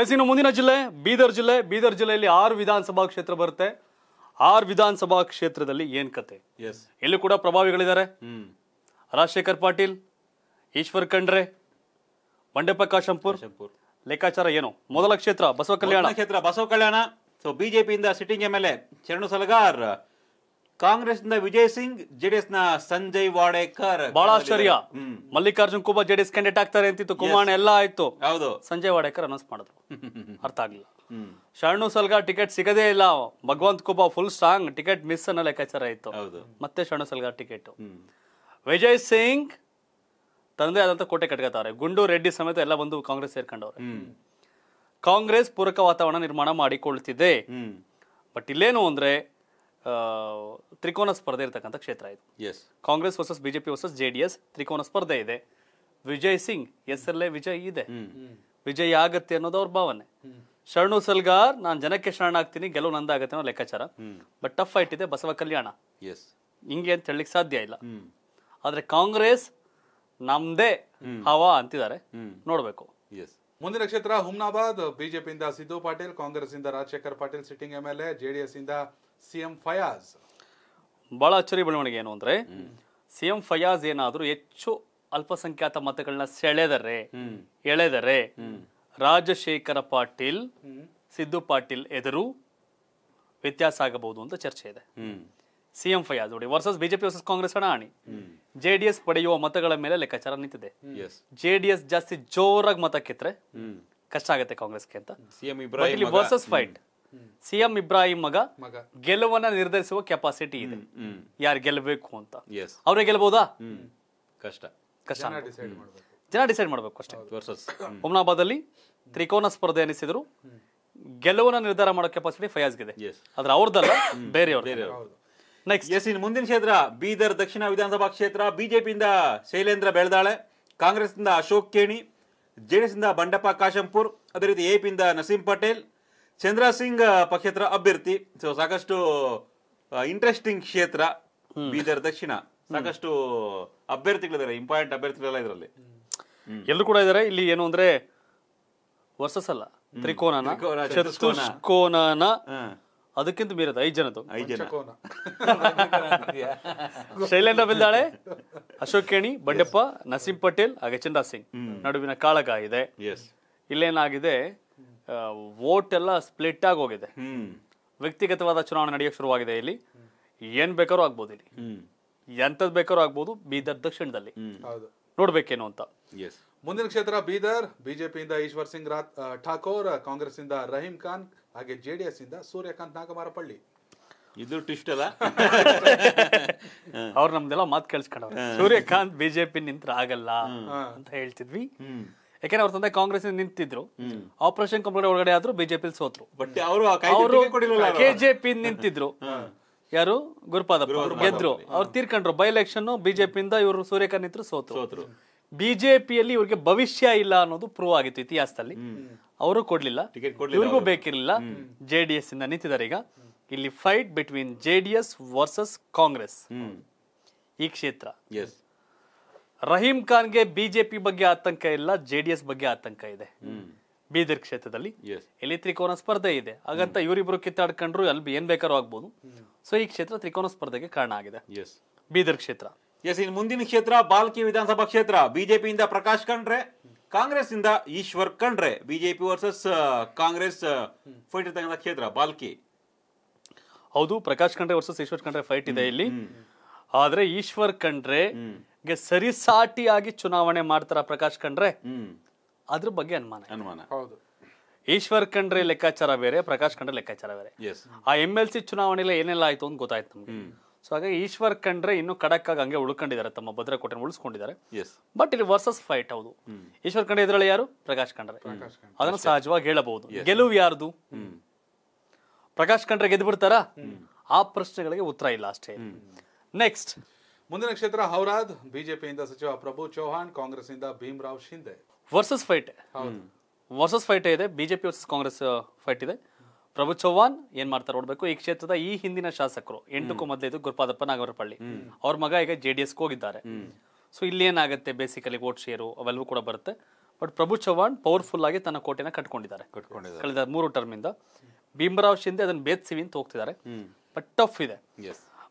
S ಇನ್ನು ಮುಂದಿನ ಜಿಲ್ಲೆ ಬೀದರ್ ಜಿಲ್ಲೆ ಬೀದರ್ ಜಿಲ್ಲೆಯಲ್ಲಿ ಆರು ವಿಧಾನಸಭಾ ಕ್ಷೇತ್ರ ಬರುತ್ತೆ ಆರ್ ವಿಧಾನಸಭಾ ಕ್ಷೇತ್ರದಲ್ಲಿ ಏನ್ ಕತೆ ಎಸ್ ಎಲ್ಲೂ ಕೂಡ ಪ್ರಭಾವಿಗಳಿದ್ದಾರೆ ರಾಜಶೇಖರ್ ಪಾಟೀಲ್ ಈಶ್ವರ್ ಖಂಡ್ರೆ ಬಂಡೆಪ್ಪ ಕಾಶಂಪುರ್ ಲೆಕ್ಕಾಚಾರ ಏನು ಮೊದಲ ಕ್ಷೇತ್ರ ಬಸವ ಕಲ್ಯಾಣ ಕ್ಷೇತ್ರ ಬಸವ ಕಲ್ಯಾಣ ಸೊ ಬಿಜೆಪಿಯಿಂದ sitting M L A Salgar Congress ನ ವಿಜಯ್ ಸಿಂಗ್ ಜೆಡಿಎಸ್ ನ ಸಂಜಯ್ ವಾಡೇಕರ್ ಬಹಳ ಆಶ್ಚರ್ಯ ಮಲ್ಲಿಕಾರ್ಜುನ್ ಖೂಬಾ ಜೆಡಿಎಸ್ ಕ್ಯಾಂಡಿಡೇಟ್ ಆಗ್ತಾರೆ ಅಂತಿತ್ತು ಕುಮಾರ್ ಎಲ್ಲ ಆಯ್ತು ಹೌದು ಸಂಜಯ್ ವಾಡೇಕರ್ ಅನೌನ್ಸ್ ಮಾಡಿದ್ರು ಅರ್ಥ ಆಗ್ಲಿಲ್ಲ ಶರಣು ಸಲ್ಗಾ ಟಿಕೆಟ್ ಸಿಗದೇ ಇಲ್ಲ Bhagwanth Khuba full strong ticket miss ಅನ್ನೋ ಲೆಕ್ಕಾಚಾರ ಆಯ್ತು ಮತ್ತೆ ಶರಣು ಸಲ್ಗಾ ಟಿಕೆಟ್ ವಿಜಯ್ ಸಿಂಗ್ ತಂದೆ ಆದಂತ ಕೋಟೆ ಕಟ್ಕೋತಾರೆ ಗುಂಡು ರೆಡ್ಡಿ ಸಮೇತ ಎಲ್ಲ ಬಂದು ಕಾಂಗ್ರೆಸ್ ಸೇರ್ಕೊಂಡವ್ರೆ ಕಾಂಗ್ರೆಸ್ ಪೂರಕ ವಾತಾವರಣ ನಿರ್ಮಾಣ ಮಾಡಿಕೊಳ್ತಿದೆ ಬಟ್ ಇಲ್ಲೇನು ಅಂದ್ರೆ ತ್ರಿಕೋನ ಸ್ಪರ್ಧೆ ಇರತಕ್ಕಂಥ ಕ್ಷೇತ್ರ ಇದು ಎಸ್ Congress versus BJP versus J D S ತ್ರಿಕೋನ ಸ್ಪರ್ಧೆ ಇದೆ ವಿಜಯ್ ಸಿಂಗ್ ಎ ವಿಜಯ್ ಇದೆ ವಿಜಯ್ ಆಗತ್ತೆ ಅನ್ನೋದು ಅವ್ರ ಭಾವನೆ ಶರಣು ಸಲ್ಗಾರ್ ನಾನು ಜನಕ್ಕೆ ಶರಣ ಆಗ್ತೀನಿ ಗೆಲುವು ನಂದಾಗತ್ತೆ ಅನ್ನೋ ಲೆಕ್ಕಾಚಾರ ಬಟ್ ಟಫ್ ಫೈಟ್ ಇದೆ ಬಸವ ಕಲ್ಯಾಣ ಎಸ್ ಹಿಂಗೆ ಅಂತ ಹೇಳಲಿಕ್ಕೆ ಸಾಧ್ಯ ಇಲ್ಲ ಆದ್ರೆ ಕಾಂಗ್ರೆಸ್ ನಮ್ದೇ ಹವಾ ಅಂತಿದ್ದಾರೆ ನೋಡ್ಬೇಕು ಎಸ್ ಮುಂದಿನ ಕ್ಷೇತ್ರ ಹುಮ್ನಾಬಾದ್ ಬಿಜೆಪಿಯಿಂದ ಸಿದ್ದು ಪಾಟೀಲ್ ಕಾಂಗ್ರೆಸ್ ಇಂದ Rajashekhar Patil sitting M L A JDS ಇಂದ ಸಿಎಂ ಫಯಾಜ್ ಬಹಳ ಅಚ್ಚರಿ ಬೆಳವಣಿಗೆ ಏನು ಅಂದ್ರೆ ಸಿ ಎಂ ಫಯಾಜ್ ಏನಾದರೂ ಹೆಚ್ಚು ಅಲ್ಪಸಂಖ್ಯಾತ ಮತಗಳನ್ನ ಸೆಳೆದರೆ ಎಳೆದರೆ ರಾಜಶೇಖರ ಪಾಟೀಲ್ ಸಿದ್ದು ಪಾಟೀಲ್ ಎದುರು ವ್ಯತ್ಯಾಸ ಆಗಬಹುದು ಅಂತ ಚರ್ಚೆ ಇದೆ ಸಿಎಂ ಫಯಾಜ್ ನೋಡಿ ವರ್ಸಸ್ ಬಿಜೆಪಿ ವರ್ಸಸ್ ಕಾಂಗ್ರೆಸ್ ಹಣಿ ಜೆ ಡಿ ಎಸ್ ಪಡೆಯುವ ಮತಗಳ ಮೇಲೆ ಲೆಕ್ಕಾಚಾರ ನಿಂತಿದೆ ಜೆ ಡಿ ಎಸ್ ಜಾಸ್ತಿ ಜೋರಾಗಿ ಮತ ಕಿತ್ರೆ ಕಷ್ಟ ಆಗುತ್ತೆ ಕಾಂಗ್ರೆಸ್ಗೆ ಅಂತ ವರ್ಸಸ್ ಫೈಟ್ ಸಿಎಂ ಇಬ್ರಾಹಿಂ ಮಗ ಗೆಲುವನ್ನ ನಿರ್ಧರಿಸುವ ಕೆಪಾಸಿಟಿ ಇದೆ ಯಾರು ಗೆಲ್ಲಬೇಕು ಅಂತ ಅವರೇ ಗೆಲ್ಬಹುದಾ ಕಷ್ಟ ಕಷ್ಟ ಜನ ಡಿಸೈಡ್ ಮಾಡಬೇಕು ಅಷ್ಟೇ ಒಮ್ನಾಬಾದ್ ತ್ರಿಕೋನ ಸ್ಪರ್ಧೆ ಎನಿಸಿದ್ರು ಗೆಲುವನ್ನ ನಿರ್ಧಾರ ಮಾಡೋ ಕೆಪಾಸಿಟಿ ಫಯಾಜ್ಗಿದೆ ಆದ್ರೆ ಅವ್ರದ್ದಲ್ಲ ಬೇರೆಯವ್ರ ನೆಕ್ಸ್ಟ್ ಎಸ್ ಇನ್ ಮುಂದಿನ ಕ್ಷೇತ್ರ ಬೀದರ್ ದಕ್ಷಿಣ ವಿಧಾನಸಭಾ ಕ್ಷೇತ್ರ ಬಿಜೆಪಿಯಿಂದ ಶೈಲೇಂದ್ರ ಬೆಳದಾಳೆ ಇಂದ ಅಶೋಕ್ ಕೇಣಿ ಜೆಡಿಎಸ್ ಇಂದ ಬಂಡಪ್ಪ ಕಾಶಂಪುರ್ ಅದೇ ರೀತಿ ಎಪಿಯಿಂದ ನಸೀಂ ಪಟೇಲ್ ಚಂದ್ರ ಸಿಂಗ್ ಪಕ್ಷೇತ್ರ ಅಭ್ಯರ್ಥಿ ಸೊ ಸಾಕಷ್ಟು ಇಂಟ್ರೆಸ್ಟಿಂಗ್ ಕ್ಷೇತ್ರ ಬೀದರ್ ದಕ್ಷಿಣ ಸಾಕಷ್ಟು ಅಭ್ಯರ್ಥಿಗಳಿದ್ದಾರೆ ಇಂಪಾರ್ಟೆಂಟ್ ಅಭ್ಯರ್ಥಿಗಳೆಲ್ಲ ಇದರಲ್ಲಿ ಎಲ್ಲರೂ ಕೂಡ ಇದ್ದಾರೆ ಇಲ್ಲಿ ಏನು ಅಂದ್ರೆ ಅಲ್ಲ ತ್ರಿಕೋನನ ಚತುಷ್ಕೋನನ ಅದಕ್ಕಿಂತ ಮೀರದ ಐದು ಜನದು ಶೈಲೇಂದ್ರ ಬಿಲ್ದಾಳೆ ಅಶೋಕ್ ಕೇಣಿ ಬಂಡೆಪ್ಪ ನಸೀಂ ಪಟೇಲ್ ಹಾಗೆ ಚಂದ್ರ ಸಿಂಗ್ ನಡುವಿನ ಕಾಳಗ ಇದೆ ಇಲ್ಲೇನಾಗಿದೆ ವೋಟ್ ಎಲ್ಲ ಸ್ಪ್ಲಿಟ್ ಆಗಿ ಹೋಗಿದೆ ವ್ಯಕ್ತಿಗತವಾದ ಚುನಾವಣೆ ನಡೆಯೋ ಶುರುವಾಗಿದೆ ಇಲ್ಲಿ ಏನ್ ಬೇಕಾದ್ರೂ ಆಗ್ಬೋದು ಇಲ್ಲಿ ಎಂತದ್ ಬೇಕಾದ್ರೂ ಆಗ್ಬೋದು ಬೀದರ್ ದಕ್ಷಿಣದಲ್ಲಿ ನೋಡ್ಬೇಕೇನು ಅಂತ ಮುಂದಿನ ಕ್ಷೇತ್ರ ಬೀದರ್ ಬಿಜೆಪಿಯಿಂದ ಈಶ್ವರ್ ಸಿಂಗ್ ಠಾಕೋರ್ ಕಾಂಗ್ರೆಸ್ ಇಂದ ರಹೀಂ ಖಾನ್ ಹಾಗೆ ಜೆಡಿಎಸ್ ಇಂದ ಸೂರ್ಯಕಾಂತ್ ನಾಗಮಾರಪಳ್ಳಿ ಇದು ಟಿಸ್ಟ್ ಅಲ್ಲ ಅವ್ರ ನಮ್ದೆಲ್ಲ ಮಾತು ಕೇಳಿಸ್ಕೊಂಡವ್ರೆ ಸೂರ್ಯಕಾಂತ್ ಬಿಜೆಪಿ ನಿಂತ್ರ ಆಗಲ್ಲ ಅಂತ ಹೇಳ್ತಿದ್ವಿ ಯಾಕಂದ್ರೆ ಅವ್ರ ತಂದೆ ಕಾಂಗ್ರೆಸ್ ನಿಂತಿದ್ರು ಆಪರೇಷನ್ ಕಂಪ್ಲೀಟ್ ಒಳಗಡೆ ಆದ್ರು ಬಿಜೆಪಿ ಸೋತ್ರು ಕೆಜೆಪಿ ನಿಂತಿದ್ರು ಯಾರು ಗುರುಪಾದ ಗೆದ್ರು ಅವ್ರು ತೀರ್ಕೊಂಡ್ರು ಬೈ ಎಲೆಕ್ಷನ್ ಬಿಜೆಪಿಯಿಂದ ಇವರು ಸೂರ್ಯಕಾಂತ್ ನಿಂತರು ಸೋತ್ರು ಬಿಜೆಪಿಯಲ್ಲಿ ಇವ್ರಿಗೆ ಭವಿಷ್ಯ ಇಲ್ಲ ಅನ್ನೋದು ಪ್ರೂವ್ ಆಗಿತ್ತು ಇತಿಹಾಸದಲ್ಲಿ ಅವರು ಕೊಡ್ಲಿಲ್ಲ ಇವ್ರಿಗೂ ಬೇಕಿರ್ಲಿಲ್ಲ ಜೆ ಡಿ ಎಸ್ ಇಂದ ನಿಂತಿದ್ದಾರೆ ಈಗ ಇಲ್ಲಿ fight between J D S versus Congress ಈ ಕ್ಷೇತ್ರ ರಹೀಂ ಗೆ ಬಿಜೆಪಿ ಬಗ್ಗೆ ಆತಂಕ ಇಲ್ಲ ಜೆಡಿಎಸ್ ಬಗ್ಗೆ ಆತಂಕ ಇದೆ ಬೀದರ್ ಕ್ಷೇತ್ರದಲ್ಲಿ ಇಲ್ಲಿ ತ್ರಿಕೋನ ಸ್ಪರ್ಧೆ ಇದೆ ಹಾಗಂತ ಇವರಿಬ್ರು ಕಿತ್ತಾಡ್ಕೊಂಡ್ರು ಅಲ್ಲಿ ಏನ್ ಬೇಕಾದ್ರೂ ಆಗ್ಬಹುದು ಸೊ ಈ ಕ್ಷೇತ್ರ ತ್ರಿಕೋನ ಸ್ಪರ್ಧೆಗೆ ಕಾರಣ ಆಗಿದೆ ಬೀದರ್ ಕ್ಷೇತ್ರ ಎಸ್ ಇನ್ ಮುಂದಿನ ಕ್ಷೇತ್ರ ಬಾಲ್ಕಿ ವಿಧಾನಸಭಾ ಕ್ಷೇತ್ರ ಬಿಜೆಪಿಯಿಂದ ಪ್ರಕಾಶ್ ಕಂಡ್ರೆ ಕಾಂಗ್ರೆಸ್ ಇಂದ Eshwar Khandre BJP versus Congress fight ಇರ್ತಕ್ಕಂಥ ಕ್ಷೇತ್ರ ಬಾಲ್ಕಿ ಹೌದು ಪ್ರಕಾಶ್ ಖಂಡ್ರೆ ವರ್ಸಸ್ ಈಶ್ವರ್ ಖಂಡ್ರೆ ಫೈಟ್ ಇದೆ ಇಲ್ಲಿ ಆದ್ರೆ ಈಶ್ವರ್ ಖಂಡ್ರೆ ಸರಿಸಾಟಿಯಾಗಿ ಚುನಾವಣೆ ಮಾಡ್ತಾರ ಪ್ರಕಾಶ್ ಕಂಡ್ರೆ ಅದ್ರ ಬಗ್ಗೆ ಅನುಮಾನ ಅನುಮಾನ ಹೌದು ಈಶ್ವರ್ ಖಂಡ್ರೆ ಲೆಕ್ಕಾಚಾರ ಬೇರೆ ಪ್ರಕಾಶ್ ಕಂಡ್ರೆ ಲೆಕ್ಕಾಚಾರ ಬೇರೆ ಆ ಎಂ ಎಲ್ ಸಿ ಚುನಾವಣೆ ಏನೆಲ್ಲ ಆಯ್ತು ಅಂತ ಗೊತ್ತಾಯ್ತು ನಮ್ಗೆ ಸೊ ಹಾಗಾಗಿ ಈಶ್ವರ್ ಖಂಡ್ರೆ ಇನ್ನು ಕಡಕ್ ಆಗಿ ಹಂಗೆ ಉಳ್ಕೊಂಡಿದ್ದಾರೆ ತಮ್ಮ ಭದ್ರಕೋಟೆ ಉಳಿಸ್ಕೊಂಡಿದ್ದಾರೆ ಬಟ್ ಇಲ್ಲಿ ವರ್ಸಸ್ ಫೈಟ್ ಹೌದು ಈಶ್ವರ್ ಖಂಡ್ರೆ ಇದರಲ್ಲಿ ಯಾರು ಪ್ರಕಾಶ್ ಕಂಡ್ರೆ ಅದನ್ನು ಸಹಜವಾಗಿ ಹೇಳಬಹುದು ಗೆಲುವು ಯಾರ್ದು ಪ್ರಕಾಶ್ ಕಂಡ್ರೆ ಗೆದ್ದು ಬಿಡ್ತಾರಾ ಆ ಪ್ರಶ್ನೆಗಳಿಗೆ ಉತ್ತರ ಇಲ್ಲ ಅಷ್ಟೇ ನೆಕ್ಸ್ಟ್ ಮುಂದಿನ ಕ್ಷೇತ್ರ ಹೌರಾದ್ ಬಿಜೆಪಿಯಿಂದ ಸಚಿವ ಪ್ರಭು ಚೌಹಾಣ್ ಕಾಂಗ್ರೆಸ್ ಇಂದ Bhimrao Shinde versus fight versus fight ಇದೆ ಬಿಜೆಪಿ ವರ್ಸಸ್ ಕಾಂಗ್ರೆಸ್ ಫೈಟ್ ಇದೆ ಪ್ರಭು ಚೌಹಾಣ್ ಏನ್ ಮಾಡ್ತಾರೆ ನೋಡ್ಬೇಕು ಈ ಕ್ಷೇತ್ರದ ಈ ಹಿಂದಿನ ಶಾಸಕರು ಎಂಟಕ್ಕೂ ಇದು ಗುರುಪಾದಪ್ಪ ನಾಗವರಪಳ್ಳಿ ಅವ್ರ ಮಗ ಈಗ ಜೆ ಡಿ ಹೋಗಿದ್ದಾರೆ ಸೊ ಇಲ್ಲಿ ಏನಾಗುತ್ತೆ ಬೇಸಿಕಲಿ ವೋಟ್ ಶೇರು ಅವೆಲ್ಲವೂ ಕೂಡ ಬರುತ್ತೆ ಬಟ್ ಪ್ರಭು ಚೌಹಾಣ್ ಪವರ್ಫುಲ್ ಆಗಿ ತನ್ನ ಕೋಟೆನ ಕಟ್ಕೊಂಡಿದ್ದಾರೆ ಕಳೆದ ಮೂರು ಇಂದ ಭೀಮರಾವ್ ಶಿಂದೆ ಅದನ್ನ ಬೇದ್ಸಿವಿ ಅಂತ ಹೋಗ್ತಿದ್ದಾರೆ ಬಟ್ ಟಫ್ ಇದೆ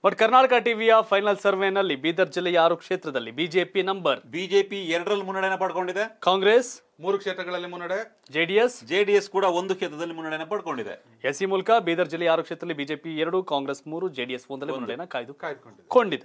ಬಟ್ ಕರ್ನಾಟಕ ಟಿವಿಯ ಫೈನಲ್ ಸರ್ವೆನಲ್ಲಿ ಬೀದರ್ ಜಿಲ್ಲೆಯ ಆರು ಕ್ಷೇತ್ರದಲ್ಲಿ ಬಿಜೆಪಿ ನಂಬರ್ ಬಿಜೆಪಿ ಎರಡರಲ್ಲಿ ಮುನ್ನಡೆಯನ್ನು ಪಡ್ಕೊಂಡಿದೆ ಕಾಂಗ್ರೆಸ್ ಮೂರು ಕ್ಷೇತ್ರಗಳಲ್ಲಿ ಮುನ್ನಡೆ ಜೆಡಿಎಸ್ ಜೆಡಿಎಸ್ ಕೂಡ ಒಂದು ಕ್ಷೇತ್ರದಲ್ಲಿ ಮುನ್ನಡೆಯನ್ನು ಪಡ್ಕೊಂಡಿದೆ ಎಸ್ ಮೂಲಕ ಬೀದರ್ ಜಿಲ್ಲೆಯ ಆರು ಕ್ಷೇತ್ರದಲ್ಲಿ ಬಿಜೆಪಿ ಎರಡು ಕಾಂಗ್ರೆಸ್ ಮೂರು ಜೆಡಿಎಸ್ ಒಂದರಲ್ಲಿ ಮುನ್ನಡೆಯನ್ನು ಕಾಯ್ದು ಕಾಯ್ದುಕೊಂಡಿದೆ